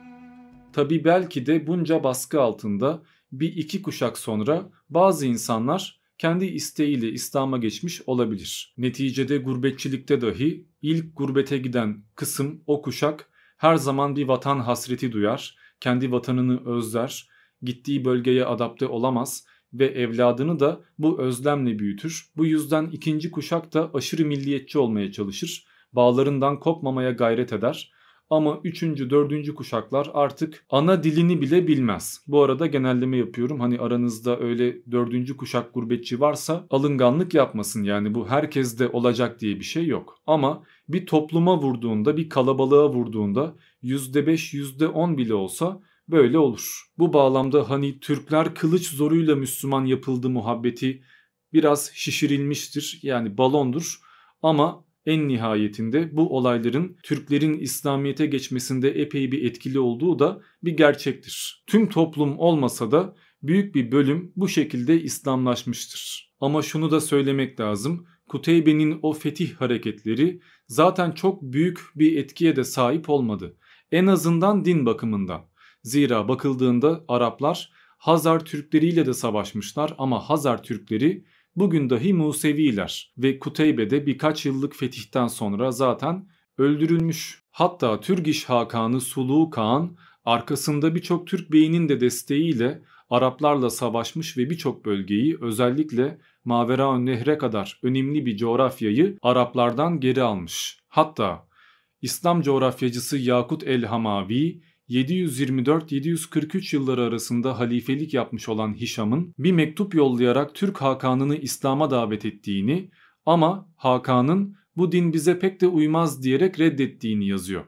Tabi belki de bunca baskı altında bir iki kuşak sonra bazı insanlar kendi isteğiyle İslam'a geçmiş olabilir. Neticede gurbetçilikte dahi ilk gurbete giden kısım o kuşak her zaman bir vatan hasreti duyar, kendi vatanını özler, gittiği bölgeye adapte olamaz ve evladını da bu özlemle büyütür. Bu yüzden ikinci kuşak da aşırı milliyetçi olmaya çalışır, bağlarından kopmamaya gayret eder ama 3. 4. kuşaklar artık ana dilini bile bilmez. Bu arada genelleme yapıyorum. Hani aranızda öyle 4. kuşak gurbetçi varsa alınganlık yapmasın. Yani bu herkeste olacak diye bir şey yok. Ama bir topluma vurduğunda, bir kalabalığa vurduğunda %5, %10 bile olsa böyle olur. Bu bağlamda hani Türkler kılıç zoruyla Müslüman yapıldı muhabbeti biraz şişirilmiştir. Yani balondur ama en nihayetinde bu olayların Türklerin İslamiyet'e geçmesinde epey bir etkili olduğu da bir gerçektir. Tüm toplum olmasa da büyük bir bölüm bu şekilde İslamlaşmıştır. Ama şunu da söylemek lazım. Kuteybe'nin o fetih hareketleri zaten çok büyük bir etkiye de sahip olmadı. En azından din bakımından. Zira bakıldığında Araplar Hazar Türkleriyle de savaşmışlar ama Hazar Türkleri Bugün dahi Museviler ve Kuteybe'de birkaç yıllık fetihten sonra zaten öldürülmüş. Hatta Türgiş Hakanı Sulu Kağan arkasında birçok Türk beyinin de desteğiyle Araplarla savaşmış ve birçok bölgeyi özellikle Maveraun Nehre kadar önemli bir coğrafyayı Araplardan geri almış. Hatta İslam coğrafyacısı Yakut el-Hamavi 724-743 yılları arasında halifelik yapmış olan Hişam'ın bir mektup yollayarak Türk Hakan'ını İslam'a davet ettiğini ama Hakan'ın bu din bize pek de uymaz diyerek reddettiğini yazıyor.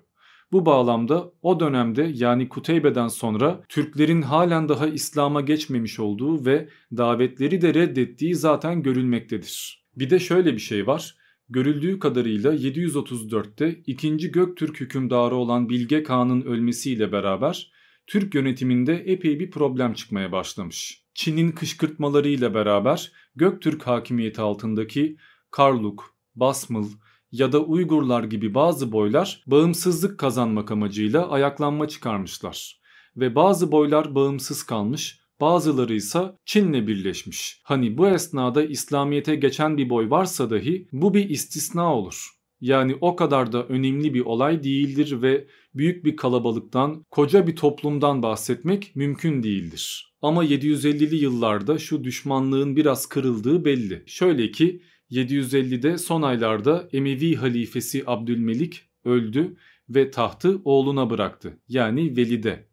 Bu bağlamda o dönemde yani Kuteybe'den sonra Türklerin halen daha İslam'a geçmemiş olduğu ve davetleri de reddettiği zaten görülmektedir. Bir de şöyle bir şey var. Görüldüğü kadarıyla 734'te 2. Göktürk hükümdarı olan Bilge Kağan'ın ölmesiyle beraber Türk yönetiminde epey bir problem çıkmaya başlamış. Çin'in kışkırtmalarıyla beraber Göktürk hakimiyeti altındaki Karluk, Basmıl ya da Uygurlar gibi bazı boylar bağımsızlık kazanmak amacıyla ayaklanma çıkarmışlar ve bazı boylar bağımsız kalmış bazıları ise Çin'le birleşmiş. Hani bu esnada İslamiyet'e geçen bir boy varsa dahi bu bir istisna olur. Yani o kadar da önemli bir olay değildir ve büyük bir kalabalıktan, koca bir toplumdan bahsetmek mümkün değildir. Ama 750'li yıllarda şu düşmanlığın biraz kırıldığı belli. Şöyle ki 750'de son aylarda Emevi halifesi Abdülmelik öldü ve tahtı oğluna bıraktı yani Velid'e.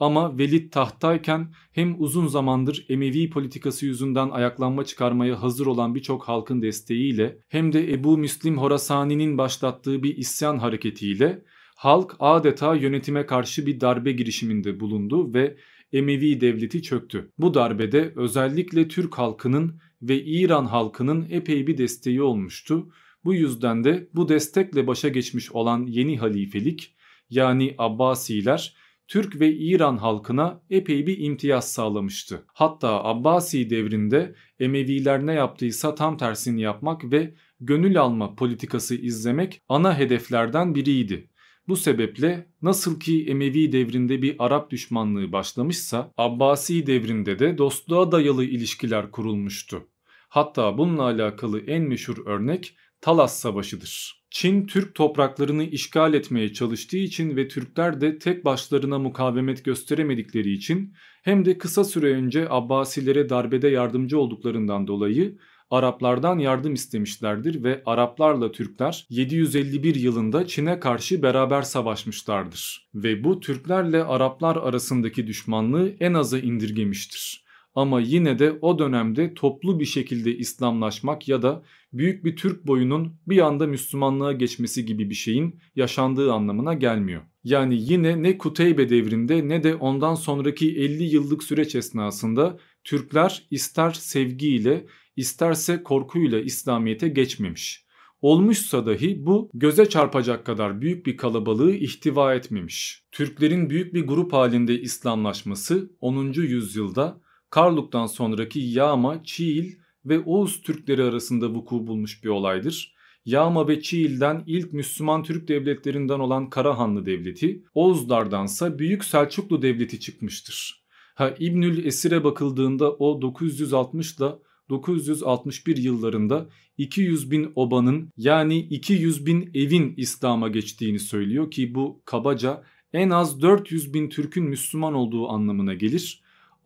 Ama Velid tahttayken hem uzun zamandır Emevi politikası yüzünden ayaklanma çıkarmaya hazır olan birçok halkın desteğiyle hem de Ebu Müslim Horasani'nin başlattığı bir isyan hareketiyle halk adeta yönetime karşı bir darbe girişiminde bulundu ve Emevi devleti çöktü. Bu darbede özellikle Türk halkının ve İran halkının epey bir desteği olmuştu. Bu yüzden de bu destekle başa geçmiş olan yeni halifelik yani Abbasiler Türk ve İran halkına epey bir imtiyaz sağlamıştı. Hatta Abbasi devrinde Emeviler ne yaptıysa tam tersini yapmak ve gönül alma politikası izlemek ana hedeflerden biriydi. Bu sebeple nasıl ki Emevi devrinde bir Arap düşmanlığı başlamışsa Abbasi devrinde de dostluğa dayalı ilişkiler kurulmuştu. Hatta bununla alakalı en meşhur örnek Talas Savaşı'dır. Çin Türk topraklarını işgal etmeye çalıştığı için ve Türkler de tek başlarına mukavemet gösteremedikleri için hem de kısa süre önce Abbasilere darbede yardımcı olduklarından dolayı Araplardan yardım istemişlerdir ve Araplarla Türkler 751 yılında Çin'e karşı beraber savaşmışlardır ve bu Türklerle Araplar arasındaki düşmanlığı en aza indirgemiştir ama yine de o dönemde toplu bir şekilde İslamlaşmak ya da büyük bir Türk boyunun bir anda Müslümanlığa geçmesi gibi bir şeyin yaşandığı anlamına gelmiyor. Yani yine ne Kuteybe devrinde ne de ondan sonraki 50 yıllık süreç esnasında Türkler ister sevgiyle isterse korkuyla İslamiyet'e geçmemiş. Olmuşsa dahi bu göze çarpacak kadar büyük bir kalabalığı ihtiva etmemiş. Türklerin büyük bir grup halinde İslamlaşması 10. yüzyılda Karluk'tan sonraki Yağma, Çiğil ve Oğuz Türkleri arasında vuku bulmuş bir olaydır. Yağma ve Çiğil'den ilk Müslüman Türk devletlerinden olan Karahanlı Devleti, Oğuzlardansa Büyük Selçuklu Devleti çıkmıştır. Ha İbnül Esir'e bakıldığında o 960 ile 961 yıllarında 200 bin obanın yani 200 bin evin İslam'a geçtiğini söylüyor ki bu kabaca en az 400 bin Türk'ün Müslüman olduğu anlamına gelir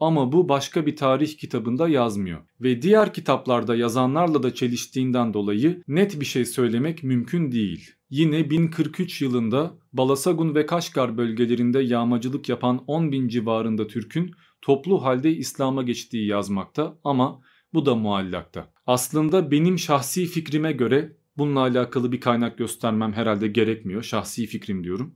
ama bu başka bir tarih kitabında yazmıyor ve diğer kitaplarda yazanlarla da çeliştiğinden dolayı net bir şey söylemek mümkün değil. Yine 1043 yılında Balasagun ve Kaşgar bölgelerinde yağmacılık yapan 10 bin civarında Türk'ün toplu halde İslam'a geçtiği yazmakta ama bu da muallakta. Aslında benim şahsi fikrime göre bununla alakalı bir kaynak göstermem herhalde gerekmiyor. Şahsi fikrim diyorum.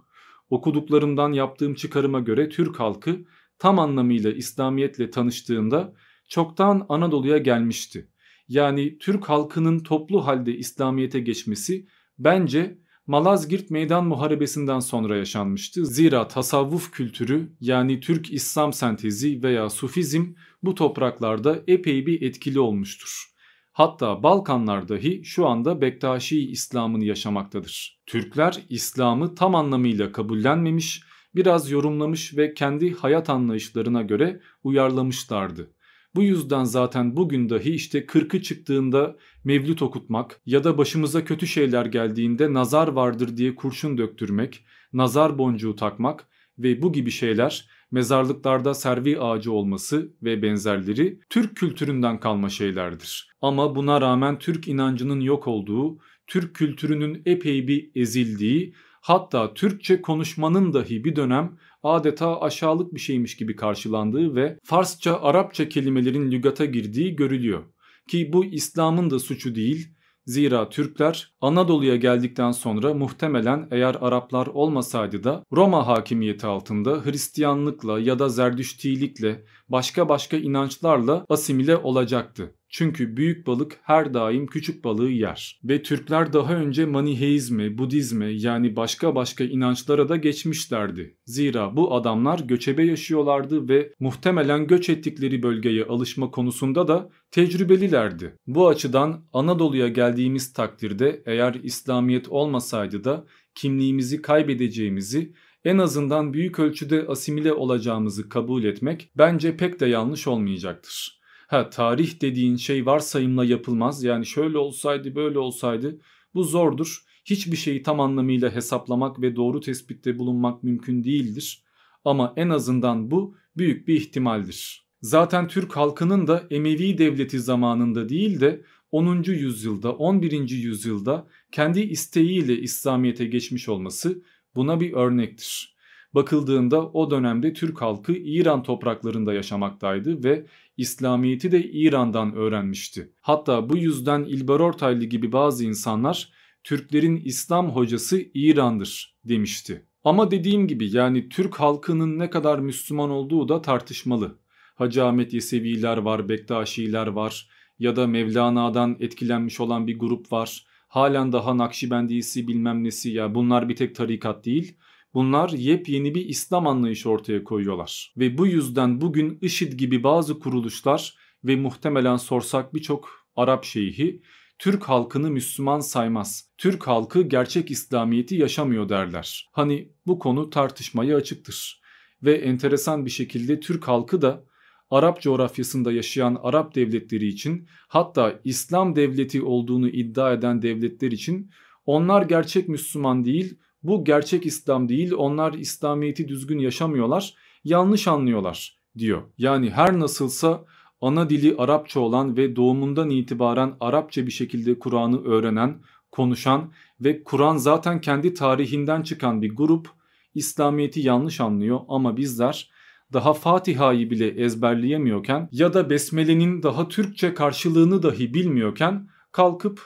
Okuduklarımdan yaptığım çıkarıma göre Türk halkı tam anlamıyla İslamiyetle tanıştığında çoktan Anadolu'ya gelmişti. Yani Türk halkının toplu halde İslamiyete geçmesi bence Malazgirt Meydan Muharebesi'nden sonra yaşanmıştı. Zira tasavvuf kültürü yani Türk İslam sentezi veya Sufizm bu topraklarda epey bir etkili olmuştur. Hatta Balkanlar dahi şu anda Bektaşi İslam'ını yaşamaktadır. Türkler İslam'ı tam anlamıyla kabullenmemiş biraz yorumlamış ve kendi hayat anlayışlarına göre uyarlamışlardı. Bu yüzden zaten bugün dahi işte kırkı çıktığında mevlüt okutmak ya da başımıza kötü şeyler geldiğinde nazar vardır diye kurşun döktürmek, nazar boncuğu takmak ve bu gibi şeyler mezarlıklarda servi ağacı olması ve benzerleri Türk kültüründen kalma şeylerdir. Ama buna rağmen Türk inancının yok olduğu, Türk kültürünün epey bir ezildiği hatta Türkçe konuşmanın dahi bir dönem adeta aşağılık bir şeymiş gibi karşılandığı ve Farsça, Arapça kelimelerin lügata girdiği görülüyor. Ki bu İslam'ın da suçu değil, Zira Türkler Anadolu'ya geldikten sonra muhtemelen eğer Araplar olmasaydı da Roma hakimiyeti altında Hristiyanlıkla ya da Zerdüştilikle başka başka inançlarla asimile olacaktı. Çünkü büyük balık her daim küçük balığı yer. Ve Türkler daha önce maniheizme, Budizme yani başka başka inançlara da geçmişlerdi. Zira bu adamlar göçebe yaşıyorlardı ve muhtemelen göç ettikleri bölgeye alışma konusunda da tecrübelilerdi. Bu açıdan Anadolu'ya geldiğimiz takdirde eğer İslamiyet olmasaydı da kimliğimizi kaybedeceğimizi en azından büyük ölçüde asimile olacağımızı kabul etmek bence pek de yanlış olmayacaktır. Ha tarih dediğin şey varsayımla yapılmaz. Yani şöyle olsaydı böyle olsaydı bu zordur. Hiçbir şeyi tam anlamıyla hesaplamak ve doğru tespitte bulunmak mümkün değildir. Ama en azından bu büyük bir ihtimaldir. Zaten Türk halkının da Emevi devleti zamanında değil de 10. yüzyılda 11. yüzyılda kendi isteğiyle İslamiyet'e geçmiş olması buna bir örnektir. Bakıldığında o dönemde Türk halkı İran topraklarında yaşamaktaydı ve İslamiyet'i de İran'dan öğrenmişti. Hatta bu yüzden İlber Ortaylı gibi bazı insanlar Türklerin İslam hocası İran'dır demişti. Ama dediğim gibi yani Türk halkının ne kadar Müslüman olduğu da tartışmalı. Hacı Ahmet Yeseviler var, Bektaşiler var ya da Mevlana'dan etkilenmiş olan bir grup var. Halen daha Nakşibendisi bilmem nesi ya bunlar bir tek tarikat değil. Bunlar yepyeni bir İslam anlayışı ortaya koyuyorlar. Ve bu yüzden bugün IŞİD gibi bazı kuruluşlar ve muhtemelen sorsak birçok Arap şeyhi Türk halkını Müslüman saymaz. Türk halkı gerçek İslamiyeti yaşamıyor derler. Hani bu konu tartışmaya açıktır. Ve enteresan bir şekilde Türk halkı da Arap coğrafyasında yaşayan Arap devletleri için hatta İslam devleti olduğunu iddia eden devletler için onlar gerçek Müslüman değil, bu gerçek İslam değil, onlar İslamiyet'i düzgün yaşamıyorlar, yanlış anlıyorlar diyor. Yani her nasılsa ana dili Arapça olan ve doğumundan itibaren Arapça bir şekilde Kur'an'ı öğrenen, konuşan ve Kur'an zaten kendi tarihinden çıkan bir grup İslamiyet'i yanlış anlıyor ama bizler daha Fatiha'yı bile ezberleyemiyorken ya da Besmele'nin daha Türkçe karşılığını dahi bilmiyorken kalkıp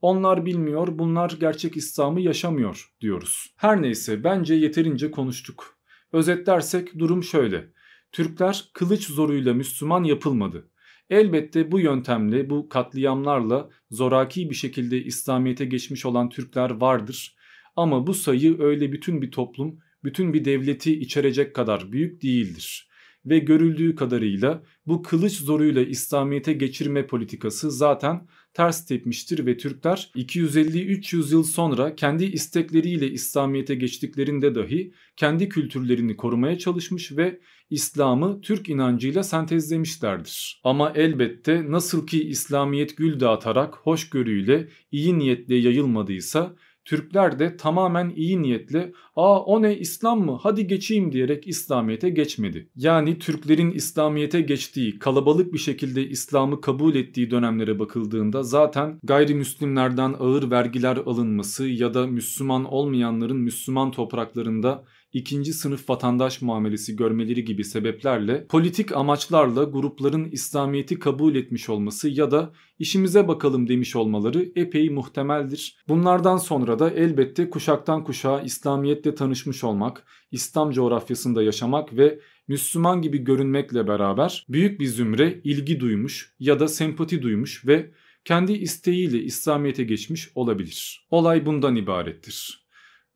onlar bilmiyor, bunlar gerçek İslam'ı yaşamıyor diyoruz. Her neyse bence yeterince konuştuk. Özetlersek durum şöyle. Türkler kılıç zoruyla Müslüman yapılmadı. Elbette bu yöntemle, bu katliamlarla zoraki bir şekilde İslamiyet'e geçmiş olan Türkler vardır. Ama bu sayı öyle bütün bir toplum bütün bir devleti içerecek kadar büyük değildir. Ve görüldüğü kadarıyla bu kılıç zoruyla İslamiyet'e geçirme politikası zaten ters tepmiştir ve Türkler 250-300 yıl sonra kendi istekleriyle İslamiyet'e geçtiklerinde dahi kendi kültürlerini korumaya çalışmış ve İslam'ı Türk inancıyla sentezlemişlerdir. Ama elbette nasıl ki İslamiyet gül dağıtarak hoşgörüyle iyi niyetle yayılmadıysa Türkler de tamamen iyi niyetli ''Aa o ne İslam mı? Hadi geçeyim.'' diyerek İslamiyet'e geçmedi. Yani Türklerin İslamiyet'e geçtiği, kalabalık bir şekilde İslam'ı kabul ettiği dönemlere bakıldığında zaten gayrimüslimlerden ağır vergiler alınması ya da Müslüman olmayanların Müslüman topraklarında ikinci sınıf vatandaş muamelesi görmeleri gibi sebeplerle politik amaçlarla grupların İslamiyet'i kabul etmiş olması ya da işimize bakalım demiş olmaları epey muhtemeldir. Bunlardan sonra da elbette kuşaktan kuşağa İslamiyet'le tanışmış olmak, İslam coğrafyasında yaşamak ve Müslüman gibi görünmekle beraber büyük bir zümre ilgi duymuş ya da sempati duymuş ve kendi isteğiyle İslamiyet'e geçmiş olabilir. Olay bundan ibarettir.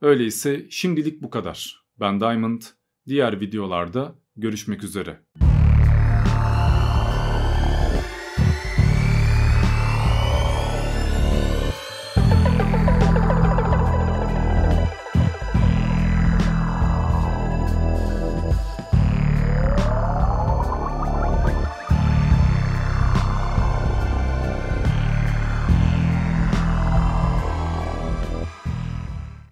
Öyleyse şimdilik bu kadar. Ben Diamond. Diğer videolarda görüşmek üzere.